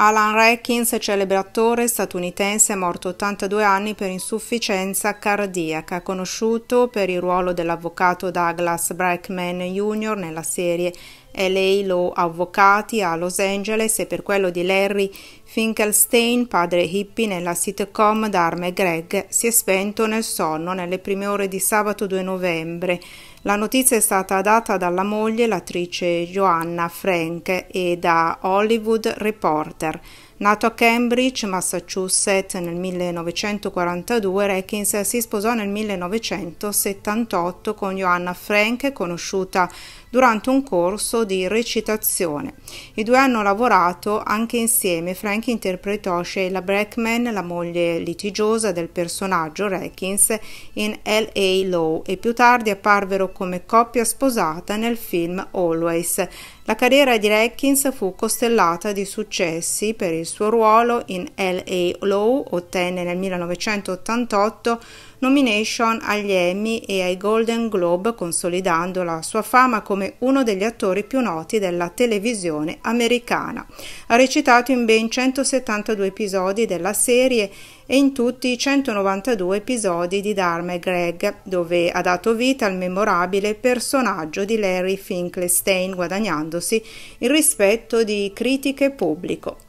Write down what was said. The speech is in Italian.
Alan Reckins, celebratore attore statunitense morto 82 anni per insufficienza cardiaca, conosciuto per il ruolo dell'avvocato Douglas Brackman Jr. nella serie L.A. Law Avvocati a Los Angeles e per quello di Larry Finkelstein, padre hippie nella sitcom Dharma Greg, si è spento nel sonno nelle prime ore di sabato 2 novembre. La notizia è stata data dalla moglie, l'attrice Joanna Frank, e da Hollywood Reporter. Nato a Cambridge, Massachusetts nel 1942, Reckins si sposò nel 1978 con Joanna Frank, conosciuta durante un corso di recitazione. I due hanno lavorato anche insieme. Frank interpretò Sheila Brackman, la moglie litigiosa del personaggio Reckins, in L.A. Law e più tardi apparvero come coppia sposata nel film Always. La carriera di Atkins fu costellata di successi per il suo ruolo in L.A. Law, ottenne nel 1988 nomination agli Emmy e ai Golden Globe, consolidando la sua fama come uno degli attori più noti della televisione americana. Ha recitato in ben 172 episodi della serie e in tutti i 192 episodi di Dharma e Greg, dove ha dato vita al memorabile personaggio di Larry Finkelstein, guadagnandosi il rispetto di critiche e pubblico.